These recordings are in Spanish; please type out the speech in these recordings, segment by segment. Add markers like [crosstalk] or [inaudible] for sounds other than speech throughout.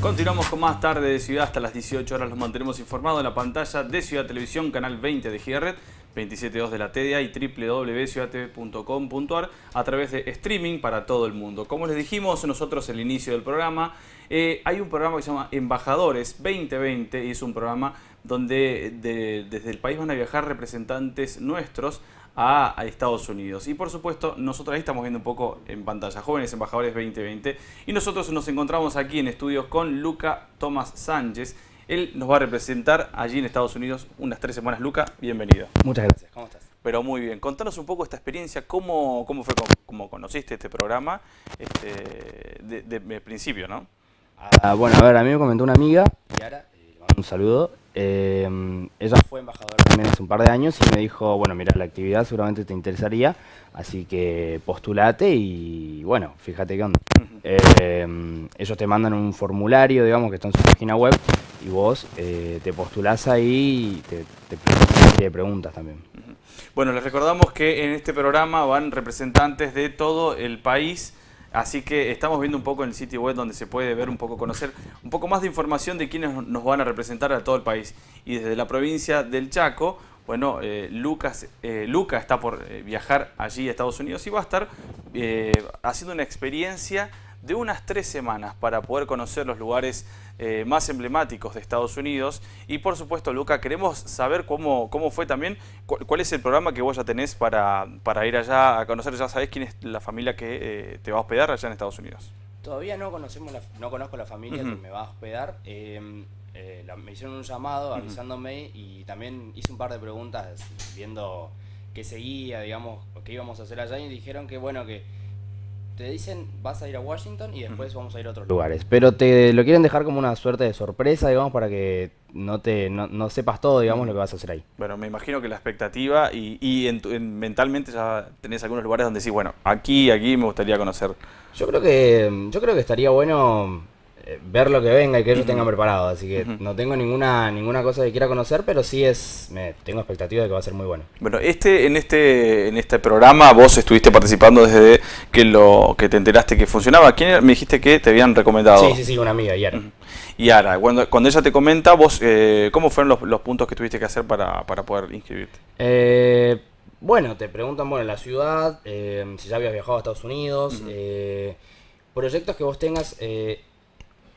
Continuamos con más tarde de Ciudad hasta las 18 horas. Los mantenemos informados en la pantalla de Ciudad Televisión, canal 20 de GRED, 272 de la TDA y www.ciudadtv.com.ar a través de streaming para todo el mundo. Como les dijimos nosotros el inicio del programa, eh, hay un programa que se llama Embajadores 2020 y es un programa donde desde el país van a viajar representantes nuestros a, Estados Unidos. Y por supuesto, nosotros ahí estamos viendo un poco en pantalla, Jóvenes Embajadores 2020. Y nosotros nos encontramos aquí en estudios con Luca Tomás Sánchez. Él nos va a representar allí en Estados Unidos unas tres semanas. Luca, bienvenido. Muchas gracias, ¿cómo estás? Pero muy bien, contanos un poco esta experiencia, cómo, fue, cómo, conociste este programa este, de, principio, ¿no? Ah, bueno, a ver, a mí me comentó una amiga, y ahora un saludo. Em, ella fue embajadora también hace un par de años y me dijo, bueno, mira, la actividad seguramente te interesaría, así que postulate y bueno, fíjate qué onda. Em, ellos te mandan un formulario, digamos, que está en su página web y vos eh, te postulás ahí y te, te, te preguntas también. Bueno, les recordamos que en este programa van representantes de todo el país Así que estamos viendo un poco en el sitio web donde se puede ver un poco, conocer un poco más de información de quienes nos van a representar a todo el país. Y desde la provincia del Chaco, bueno, eh, Lucas, eh, está por eh, viajar allí a Estados Unidos y va a estar haciendo una experiencia de unas tres semanas para poder conocer los lugares eh, más emblemáticos de Estados Unidos. Y por supuesto, Luca, queremos saber cómo, cómo fue también, cuál es el programa que vos ya tenés para, para ir allá a conocer. Ya sabés quién es la familia que eh, te va a hospedar allá en Estados Unidos. Todavía no, conocemos la, no conozco la familia que me va a hospedar. Em, eh, me hicieron un llamado avisándome y también hice un par de preguntas viendo qué seguía, digamos, qué íbamos a hacer allá y dijeron que bueno, que te dicen vas a ir a Washington y después vamos a ir a otros lugares. Pero te lo quieren dejar como una suerte de sorpresa, digamos, para que no te no, sepas todo, digamos, lo que vas a hacer ahí. Bueno, me imagino que la expectativa y, mentalmente ya tenés algunos lugares donde decís, bueno, aquí, aquí me gustaría conocer. Yo creo que yo creo que estaría bueno eh, ver lo que venga y que ellos tengan preparado. Así que no tengo ninguna, ninguna cosa que quiera conocer, pero sí es, me, tengo expectativa de que va a ser muy bueno. Bueno, este, en este, en este programa vos estuviste participando desde que lo que te enteraste que funcionaba. ¿Quién me dijiste que te habían recomendado? Sí, sí, sí, una amiga, Yara. ahora Yara, cuando, cuando ella te comenta, vos, eh, ¿cómo fueron los, puntos que tuviste que hacer para, poder inscribirte? Eh, bueno, te preguntan, bueno, la ciudad, si ya habías viajado a Estados Unidos, proyectos que vos tengas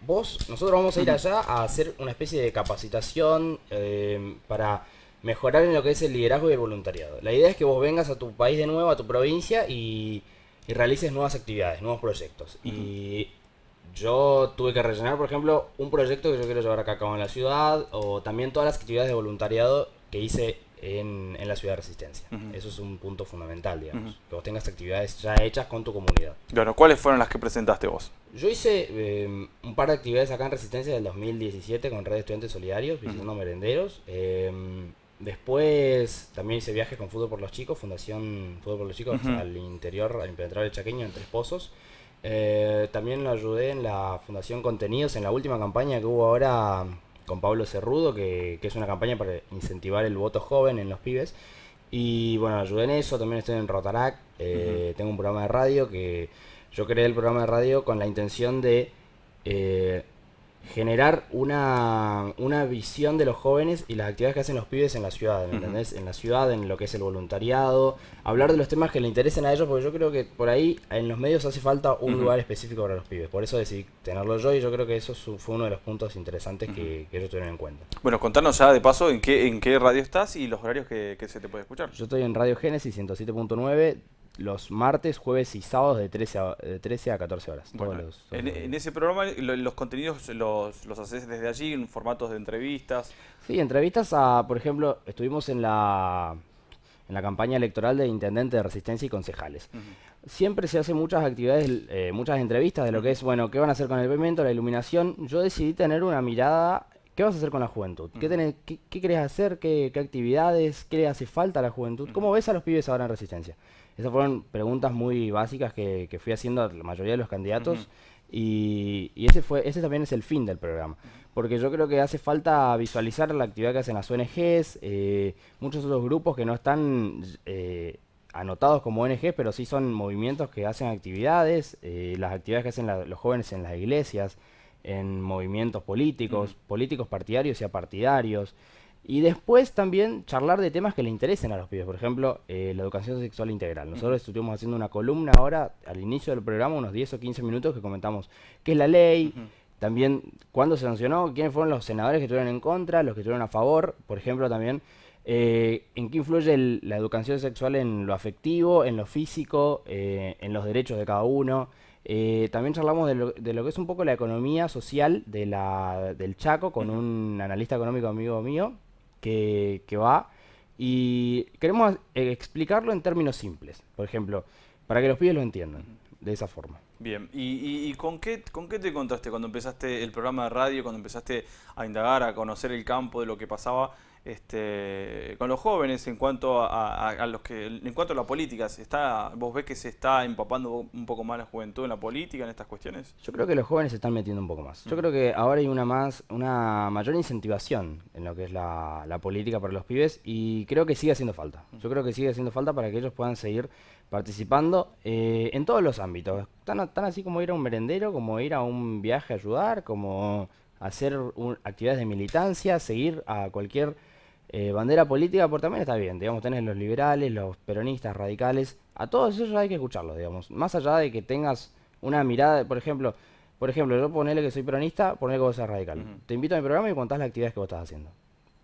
vos, nosotros vamos a ir allá a hacer una especie de capacitación eh, para mejorar en lo que es el liderazgo y el voluntariado. La idea es que vos vengas a tu país de nuevo, a tu provincia y, realices nuevas actividades, nuevos proyectos. Y yo tuve que rellenar, por ejemplo, un proyecto que yo quiero llevar acá a cabo en la ciudad o también todas las actividades de voluntariado que hice en, la ciudad de resistencia. Eso es un punto fundamental, digamos. Que vos tengas actividades ya hechas con tu comunidad. Bueno, ¿cuáles fueron las que presentaste vos? Yo hice eh, un par de actividades acá en Resistencia del 2017 con Red Estudiantes Solidarios, visitando merenderos. Em, después también hice viajes con Fútbol por los Chicos, Fundación Fútbol por los Chicos, al interior, al impenetrable chaqueño en Tres Pozos. Eh, también lo ayudé en la Fundación Contenidos, en la última campaña que hubo ahora con Pablo Cerrudo, que, es una campaña para incentivar el voto joven en los pibes. Y bueno, ayudé en eso, también estoy en Rotarac, eh, tengo un programa de radio que yo creé el programa de radio con la intención de eh, generar una, una, visión de los jóvenes y las actividades que hacen los pibes en la ciudad, ¿me entendés? En la ciudad, en lo que es el voluntariado, hablar de los temas que le interesen a ellos, porque yo creo que por ahí en los medios hace falta un lugar específico para los pibes, por eso decidí tenerlo yo y yo creo que eso fue uno de los puntos interesantes que, que, ellos tuvieron en cuenta. Bueno, contanos ya de paso en qué, en qué radio estás y los horarios que, que se te puede escuchar. Yo estoy en Radio Génesis 107.9 los martes, jueves y sábados de 13 a, 14 horas. en, ese programa los contenidos los, los haces desde allí, en formatos de entrevistas. Sí, entrevistas a, por ejemplo, estuvimos en la, en la campaña electoral de Intendente de Resistencia y Concejales. Siempre se hacen muchas actividades, eh, muchas entrevistas de lo que es, bueno, qué van a hacer con el pavimento, la iluminación. Yo decidí tener una mirada ¿Qué vas a hacer con la juventud? ¿Qué, tenés, querés hacer? ¿Qué, ¿Qué, actividades? ¿Qué le hace falta a la juventud? ¿Cómo ves a los pibes ahora en Resistencia? Esas fueron preguntas muy básicas que, fui haciendo a la mayoría de los candidatos. Y, ese, fue, ese también es el fin del programa, porque yo creo que hace falta visualizar la actividad que hacen las ONGs, eh, muchos otros grupos que no están eh, anotados como ONGs, pero sí son movimientos que hacen actividades, eh, las actividades que hacen los jóvenes en las iglesias, en movimientos políticos, políticos partidarios y apartidarios. Y después también charlar de temas que le interesen a los pibes. Por ejemplo, eh, la educación sexual integral. Nosotros estuvimos haciendo una columna ahora, al inicio del programa, unos 10 o 15 minutos, que comentamos qué es la ley, también cuándo se sancionó, quiénes fueron los senadores que estuvieron en contra, los que estuvieron a favor. Por ejemplo, también eh, en qué influye la educación sexual en lo afectivo, en lo físico, eh, en los derechos de cada uno. también charlamos de lo, de lo, que es un poco la economía social de la, del Chaco con un analista económico amigo mío, que, va. Y queremos eh, explicarlo en términos simples, por ejemplo, para que los pibes lo entiendan de esa forma. Bien, ¿Y, y, con, qué, con qué te encontraste cuando empezaste el programa de radio, cuando empezaste a indagar, a conocer el campo de lo que pasaba? este, con los jóvenes en cuanto a, los que en cuanto a la política está vos ves que se está empapando un poco más la juventud en la política en estas cuestiones yo creo que los jóvenes se están metiendo un poco más yo mm. creo que ahora hay una más una mayor incentivación en lo que es la, política para los pibes y creo que sigue haciendo falta mm. yo creo que sigue haciendo falta para que ellos puedan seguir participando eh, en todos los ámbitos tan, así como ir a un merendero como ir a un viaje a ayudar como hacer un, actividades de militancia seguir a cualquier eh, bandera política, por también está bien, digamos, tenés los liberales, los peronistas, radicales, a todos ellos hay que escucharlos, digamos. Más allá de que tengas una mirada, por ejemplo, por ejemplo, yo ponele que soy peronista, ponele que vos seas radical. Te invito a mi programa y contás las actividades que vos estás haciendo,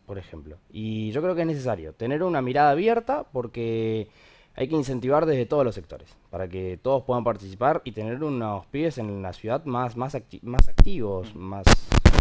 por ejemplo. Y yo creo que es necesario tener una mirada abierta porque hay que incentivar desde todos los sectores, para que todos puedan participar y tener unos pibes en la ciudad más, más, más activos, más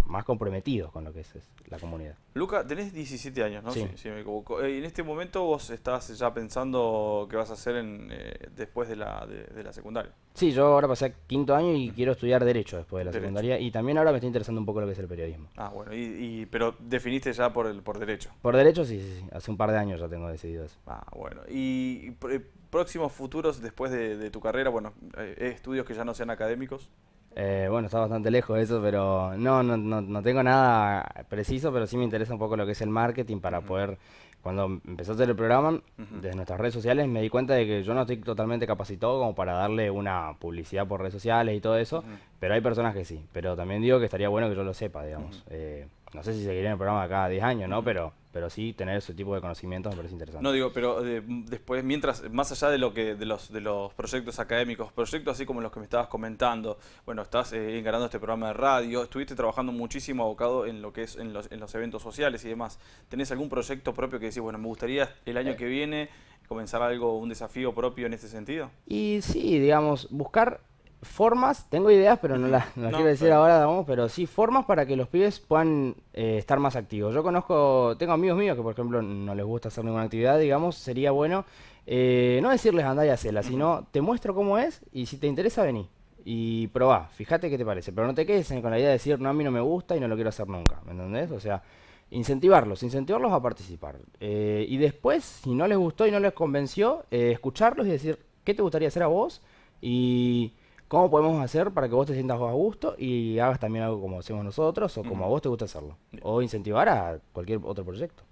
más comprometidos con lo que es, la comunidad. Luca, tenés 17 años, ¿no? Sí. Si, me equivoco. Eh, en este momento vos estás ya pensando qué vas a hacer en, eh, después de la, de, la secundaria. Sí, yo ahora pasé quinto año y quiero estudiar Derecho después de la secundaria y también ahora me está interesando un poco lo que es el periodismo. Ah, bueno, y, pero definiste ya por, el, por Derecho. Por Derecho, sí, sí, Hace un par de años ya tengo decidido eso. Ah, bueno. Y, eh, próximos futuros después de, tu carrera, bueno, estudios que ya no sean académicos. Eh, bueno, está bastante lejos eso, pero no, no, no, tengo nada preciso, pero sí me interesa un poco lo que es el marketing para poder, cuando empezó a hacer el programa, desde nuestras redes sociales me di cuenta de que yo no estoy totalmente capacitado como para darle una publicidad por redes sociales y todo eso, pero hay personas que sí, pero también digo que estaría bueno que yo lo sepa, digamos. Eh, no sé si seguiré en el programa cada 10 años, ¿no? Pero pero sí tener ese tipo de conocimientos me parece interesante. No digo, pero eh, después, mientras, más allá de lo que de los de los proyectos académicos, proyectos así como los que me estabas comentando, bueno, estás eh, encarando este programa de radio, estuviste trabajando muchísimo abocado en lo que es en los, eventos sociales y demás. ¿Tenés algún proyecto propio que decís, bueno, me gustaría el año que viene comenzar algo, un desafío propio en este sentido? Y sí, digamos, buscar formas, tengo ideas, pero no las, quiero decir ahora, vamos pero sí formas para que los pibes puedan eh, estar más activos. Yo conozco, tengo amigos míos que, por ejemplo, no les gusta hacer ninguna actividad, digamos, sería bueno eh, no decirles andá y hacela, sino te muestro cómo es y si te interesa, vení. Y probá, fíjate qué te parece, pero no te quedes con la idea de decir, no, a mí no me gusta y no lo quiero hacer nunca, ¿me entendés? O sea, incentivarlos, incentivarlos a participar. Eh, y después, si no les gustó y no les convenció, escucharlos y decir, ¿qué te gustaría hacer a vos? Y ¿Cómo podemos hacer para que vos te sientas a gusto y hagas también algo como hacemos nosotros o como a vos te gusta hacerlo? O incentivar a cualquier otro proyecto.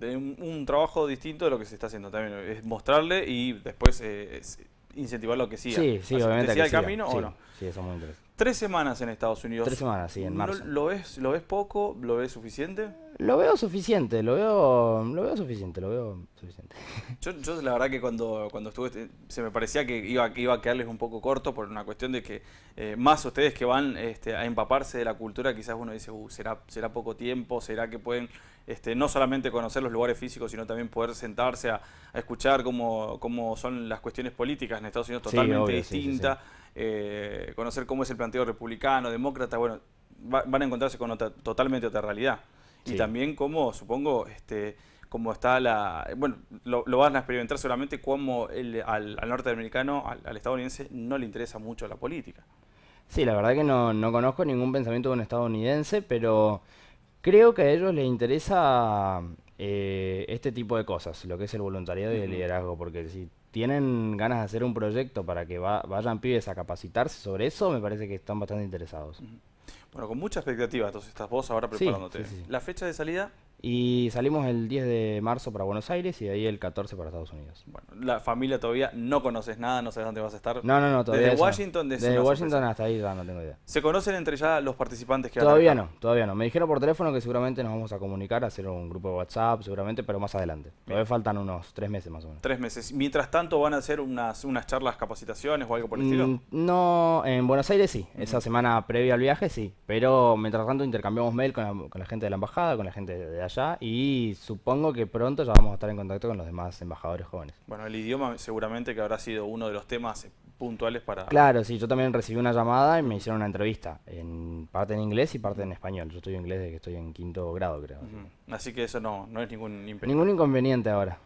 un, trabajo distinto de lo que se está haciendo también. Es mostrarle y después eh, incentivar lo que siga. Sí, sí, obviamente. el camino o no. Sí, eso es muy interesante. Tres semanas en Estados Unidos. Tres semanas, sí, en marzo. lo ves, ¿Lo ves poco? ¿Lo ves suficiente? Lo veo suficiente, lo veo, lo veo suficiente, lo veo suficiente. [laughs] Yo, yo la verdad que cuando, cuando estuve, eh, se me parecía que iba, iba a quedarles un poco corto por una cuestión de que eh, más ustedes que van este, a empaparse de la cultura, quizás uno dice, uh, será, será poco tiempo, será que pueden este, no solamente conocer los lugares físicos, sino también poder sentarse a, escuchar cómo, cómo, son las cuestiones políticas en Estados Unidos totalmente distinta, eh, conocer cómo es el planteo republicano, demócrata, bueno, van a encontrarse con otra, totalmente otra realidad y también cómo, supongo, este, cómo está la... Bueno, lo, van a experimentar solamente como el, al, norteamericano, al, estadounidense, no le interesa mucho la política. Sí, la verdad que no, no conozco ningún pensamiento de un estadounidense, pero creo que a ellos les interesa eh, este tipo de cosas, lo que es el voluntariado y el liderazgo, porque si tienen ganas de hacer un proyecto para que vayan pibes a capacitarse sobre eso, me parece que están bastante interesados. Bueno, con mucha expectativa, entonces estás vos ahora preparándote. La fecha de salida y salimos el 10 de marzo para Buenos Aires y de ahí el 14 para Estados Unidos. Bueno, la familia todavía no conoces nada, no sabes dónde vas a estar. No, no, no, todavía. Desde Washington, desde, Washington hasta ahí no tengo idea. ¿Se conocen entre ya los participantes que Todavía no, todavía no. Me dijeron por teléfono que seguramente nos vamos a comunicar, hacer un grupo de WhatsApp, seguramente, pero más adelante. Todavía faltan unos tres meses más o menos. Tres meses. Mientras tanto, ¿van a hacer unas, unas charlas, capacitaciones o algo por el estilo? Mm, no, en Buenos Aires sí. Esa semana previa al viaje sí. Pero mientras tanto intercambiamos mail con la, con la gente de la embajada, con la gente de y supongo que pronto ya vamos a estar en contacto con los demás embajadores jóvenes. Bueno, el idioma seguramente que habrá sido uno de los temas puntuales para... Claro, sí, yo también recibí una llamada y me hicieron una entrevista, en parte en inglés y parte en español. Yo estudio inglés desde que estoy en quinto grado, creo. Así que eso no, no es ningún inconveniente. Ningún inconveniente ahora.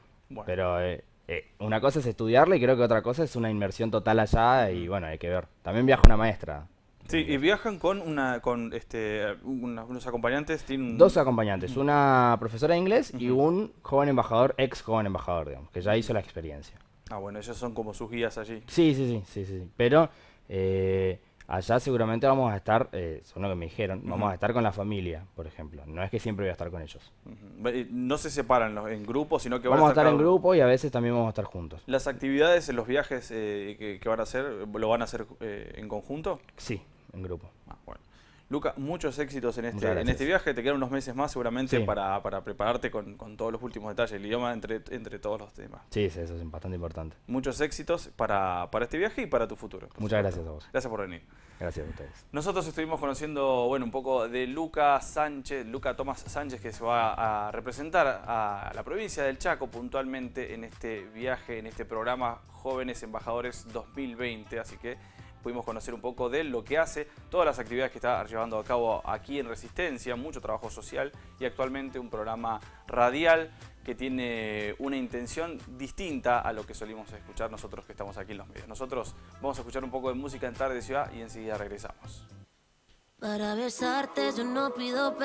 Pero eh, eh, una cosa es estudiarla y creo que otra cosa es una inmersión total allá y bueno, hay que ver. También viaja una maestra, Sí, y viajan con una con este unos acompañantes. Dos acompañantes, una profesora de inglés y un joven embajador, ex joven embajador, digamos, que ya hizo la experiencia. Ah, bueno, ellos son como sus guías allí. Sí, sí, sí, sí, sí. Pero eh, Allá seguramente vamos a estar, eh, son lo que me dijeron, vamos a estar con la familia, por ejemplo. No es que siempre voy a estar con ellos. Eh, no se separan los, en grupos, sino que vamos a estar, en grupo y a veces también vamos a estar juntos. ¿Las actividades, los viajes eh, que, van a hacer, lo van a hacer eh, en conjunto? Sí, en grupo. Ah, Luca, muchos éxitos en este, en este viaje. Te quedan unos meses más seguramente para, para, prepararte con, con, todos los últimos detalles, el idioma entre, entre todos los temas. Sí, eso es bastante importante. Muchos éxitos para, para este viaje y para tu futuro. Muchas gracias a vos. Gracias por venir. Gracias a ustedes. Nosotros estuvimos conociendo, bueno, un poco de Luca Sánchez, Luca Tomás Sánchez, que se va a representar a la provincia del Chaco puntualmente en este viaje, en este programa Jóvenes Embajadores 2020. Así que pudimos conocer un poco de lo que hace, todas las actividades que está llevando a cabo aquí en Resistencia, mucho trabajo social y actualmente un programa radial que tiene una intención distinta a lo que solimos escuchar nosotros que estamos aquí en los medios. Nosotros vamos a escuchar un poco de música en Tarde Ciudad y enseguida regresamos. Para besarte yo no pido